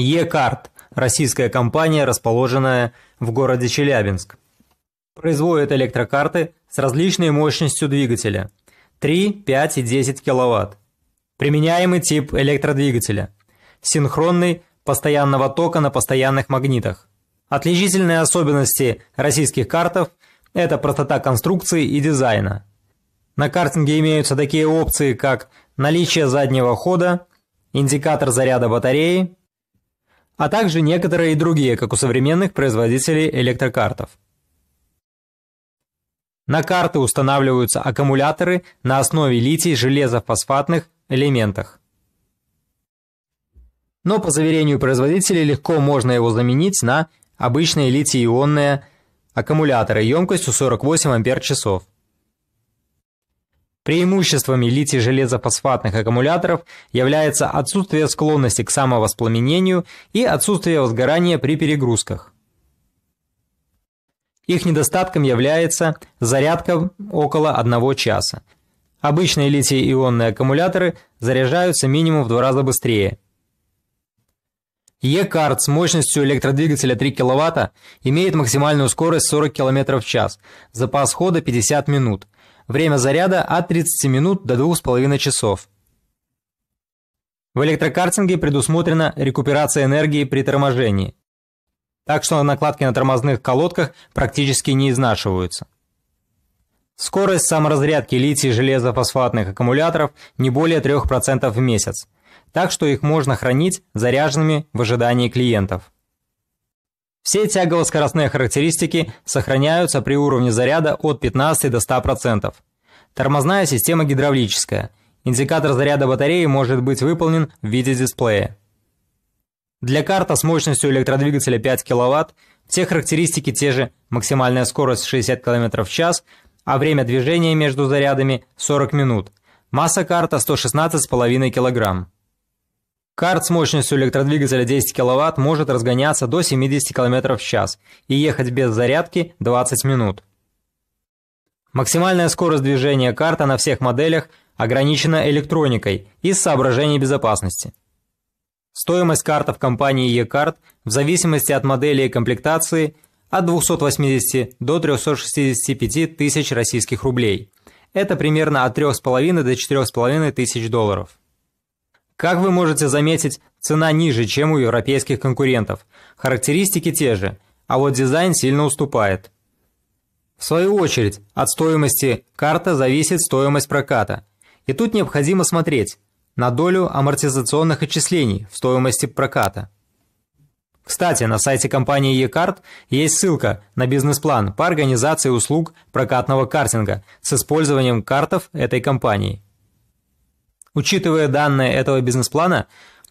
Е-Карт – российская компания, расположенная в городе Челябинск. Производит электрокарты с различной мощностью двигателя – 3, 5 и 10 кВт. Применяемый тип электродвигателя – синхронный постоянного тока на постоянных магнитах. Отличительные особенности российских картов – это простота конструкции и дизайна. На картинге имеются такие опции, как наличие заднего хода, индикатор заряда батареи, а также некоторые другие, как у современных производителей электрокартов. На карты устанавливаются аккумуляторы на основе литий-железофосфатных элементах. Но по заверению производителей легко можно его заменить на обычные литий-ионные аккумуляторы емкостью 48 ампер-часов. Преимуществами литий-железофосфатных аккумуляторов является отсутствие склонности к самовоспламенению и отсутствие возгорания при перегрузках. Их недостатком является зарядка около 1 часа. Обычные литий-ионные аккумуляторы заряжаются минимум в два раза быстрее. Е-карт с мощностью электродвигателя 3 кВт имеет максимальную скорость 40 км в час, запас хода 50 минут – Время заряда от 30 минут до 2,5 часов. В электрокартинге предусмотрена рекуперация энергии при торможении. Так что накладки на тормозных колодках практически не изнашиваются. Скорость саморазрядки литий железо фосфатных аккумуляторов не более 3% в месяц, так что их можно хранить заряженными в ожидании клиентов. Все тягово-скоростные характеристики сохраняются при уровне заряда от 15 до 100%. Тормозная система гидравлическая. Индикатор заряда батареи может быть выполнен в виде дисплея. Для карта с мощностью электродвигателя 5 кВт все характеристики те же, максимальная скорость 60 км в час, а время движения между зарядами 40 минут. Масса карта 116,5 килограмм. Карт с мощностью электродвигателя 10 кВт может разгоняться до 70 км в час и ехать без зарядки 20 минут. Максимальная скорость движения карта на всех моделях ограничена электроникой из соображений безопасности. Стоимость в компании E-Card в зависимости от модели и комплектации от 280 до 365 тысяч российских рублей. Это примерно от 3,5 до 4,5 тысяч долларов. Как вы можете заметить, цена ниже, чем у европейских конкурентов. Характеристики те же, а вот дизайн сильно уступает. В свою очередь, от стоимости карта зависит стоимость проката. И тут необходимо смотреть на долю амортизационных отчислений в стоимости проката. Кстати, на сайте компании eCard есть ссылка на бизнес-план по организации услуг прокатного картинга с использованием картов этой компании. Учитывая данные этого бизнес-плана,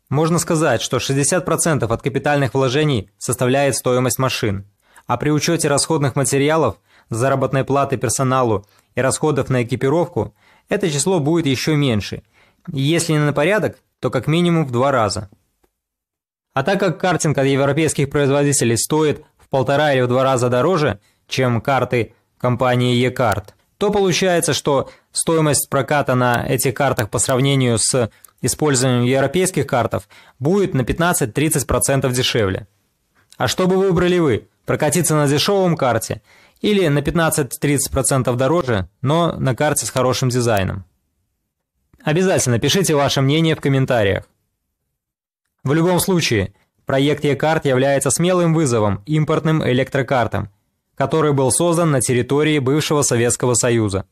можно сказать, что 60% от капитальных вложений составляет стоимость машин, а при учете расходных материалов, заработной платы персоналу и расходов на экипировку, это число будет еще меньше. Если не на порядок, то как минимум в два раза. А так как картинг от европейских производителей стоит в полтора или в два раза дороже, чем карты компании e-Card, то получается, что стоимость проката на этих картах по сравнению с использованием европейских картов будет на 15-30% дешевле. А что бы выбрали вы? Прокатиться на дешевом карте или на 15-30% дороже, но на карте с хорошим дизайном? Обязательно пишите ваше мнение в комментариях. В любом случае, проект e-карт является смелым вызовом импортным электрокартам – который был создан на территории бывшего Советского Союза.